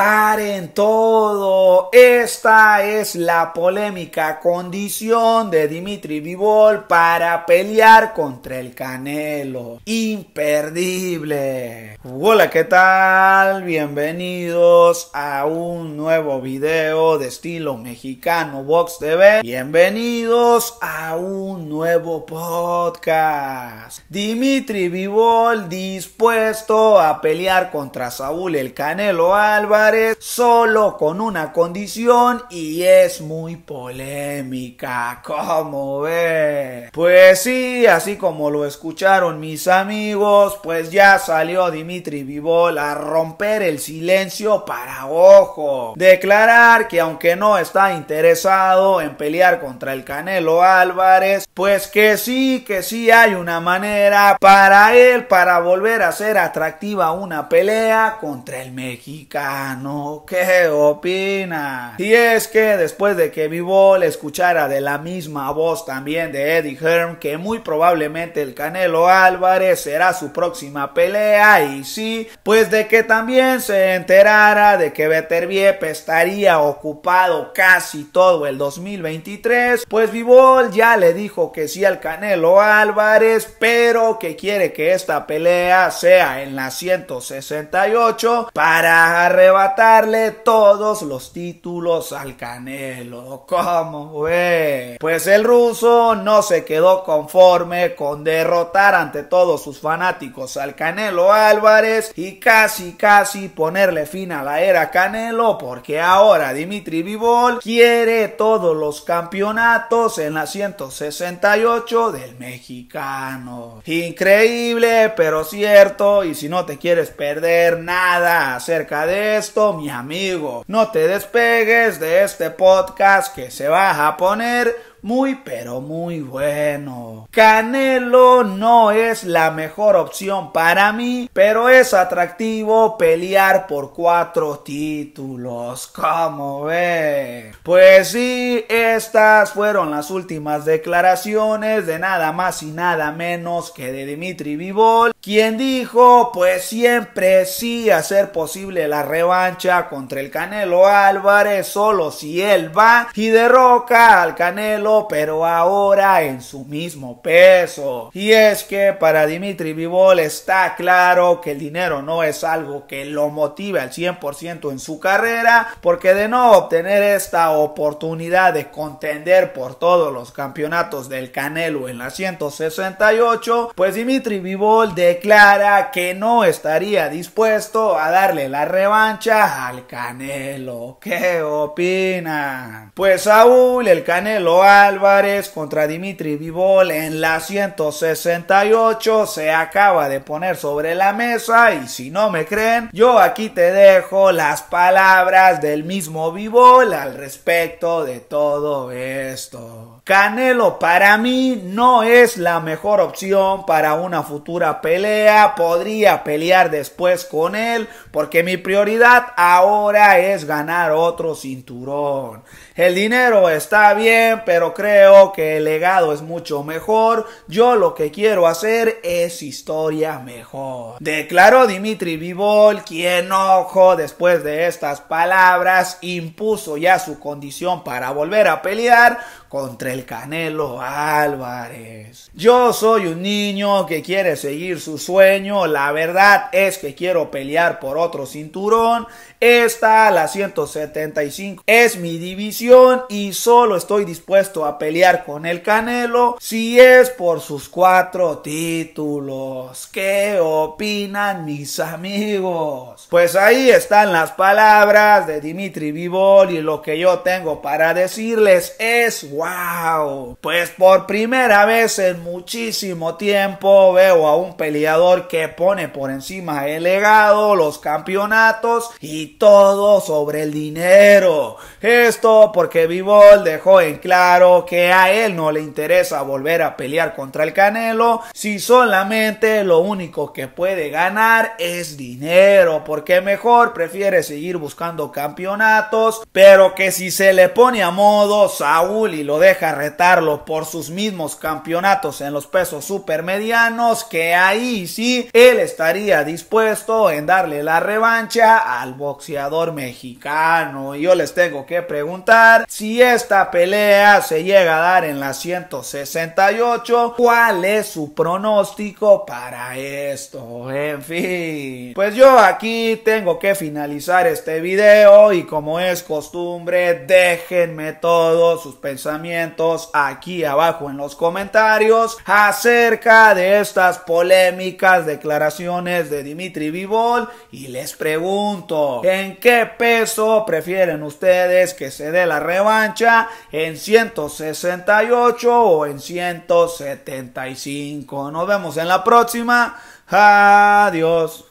Paren todo. Esta es la polémica condición de Dimitri Vivol para pelear contra el Canelo. Imperdible. Hola, ¿qué tal? Bienvenidos a un nuevo video de estilo mexicano Box TV. Bienvenidos a un nuevo podcast. Dimitri Vivol dispuesto a pelear contra Saúl el Canelo Álvarez solo con una condición y es muy polémica. ¿Cómo ve? Pues sí, así como lo escucharon mis amigos, pues ya salió Dimitri Vivol a romper el silencio para ojo. Declarar que aunque no está interesado en pelear contra el Canelo Álvarez, pues que sí, que sí hay una manera para él para volver a ser atractiva una pelea contra el mexicano. No ¿qué opina? Y es que después de que Vivol escuchara de la misma voz también de Eddie Hearn que muy probablemente el Canelo Álvarez será su próxima pelea y sí, pues de que también se enterara de que Viep estaría ocupado casi todo el 2023, pues Vivol ya le dijo que sí al Canelo Álvarez, pero que quiere que esta pelea sea en la 168 para arrebatar arrebatarle todos los títulos al Canelo. ¿Cómo ve? Pues el ruso no se quedó conforme con derrotar ante todos sus fanáticos al Canelo Álvarez y casi casi ponerle fin a la era Canelo porque ahora Dimitri Vivol quiere todos los campeonatos en la 168 del mexicano. Increíble, pero cierto, y si no te quieres perder nada acerca de eso, mi amigo. No te despegues de este podcast que se va a poner muy pero muy bueno. Canelo no es la mejor opción para mí, pero es atractivo pelear por cuatro títulos. como ve? Pues sí, estas fueron las últimas declaraciones de nada más y nada menos que de Dimitri Vivol, quien dijo pues siempre sí hacer posible la revancha contra el Canelo Álvarez solo si él va y derroca al Canelo pero ahora en su mismo peso. Y es que para Dimitri Vivol está claro que el dinero no es algo que lo motive al 100% en su carrera, porque de no obtener esta oportunidad de contender por todos los campeonatos del Canelo en la 168, pues Dimitri Vivol declara que no estaría dispuesto a darle la revancha al Canelo. ¿Qué opinan? Pues Saúl, el Canelo ha Álvarez contra Dimitri Vivol en la 168 se acaba de poner sobre la mesa y si no me creen, yo aquí te dejo las palabras del mismo Vivol al respecto de todo esto. Canelo para mí no es la mejor opción para una futura pelea, podría pelear después con él porque mi prioridad ahora es ganar otro cinturón. El dinero está bien, pero creo que el legado es mucho mejor. Yo lo que quiero hacer es historia mejor. Declaró Dimitri Vivol, quien ojo después de estas palabras impuso ya su condición para volver a pelear contra el Canelo Álvarez. Yo soy un niño que quiere seguir su sueño, la verdad es que quiero pelear por otro cinturón, esta la 175 es mi división y solo estoy dispuesto a pelear con el Canelo si es por sus cuatro títulos. ¿Qué opinan mis amigos? Pues ahí están las palabras de Dimitri Vivol y lo que yo tengo para decirles es wow. Pues por primera vez en muchísimo tiempo veo a un peleador que pone por encima el legado, los campeonatos y todo sobre el dinero. Esto porque Vivol dejó en claro que a él no le interesa volver a pelear contra el Canelo si solamente lo único que puede ganar es dinero, porque mejor prefiere seguir buscando campeonatos, pero que si se le pone a modo Saúl y lo deja retarlo por sus mismos campeonatos en los pesos supermedianos, que ahí sí él estaría dispuesto en darle la revancha al boxeador mexicano. Yo les tengo que preguntar si esta pelea se llega a dar en la 168, ¿cuál es su pronóstico para esto? En fin, pues yo aquí tengo que finalizar este video y como es costumbre, déjenme todos sus pensamientos aquí abajo en los comentarios acerca de estas polémicas declaraciones de Dimitri Vivol y les pregunto, ¿en qué peso prefieren ustedes que se dé la revancha en 100 168 o en 175. Nos vemos en la próxima. Adiós.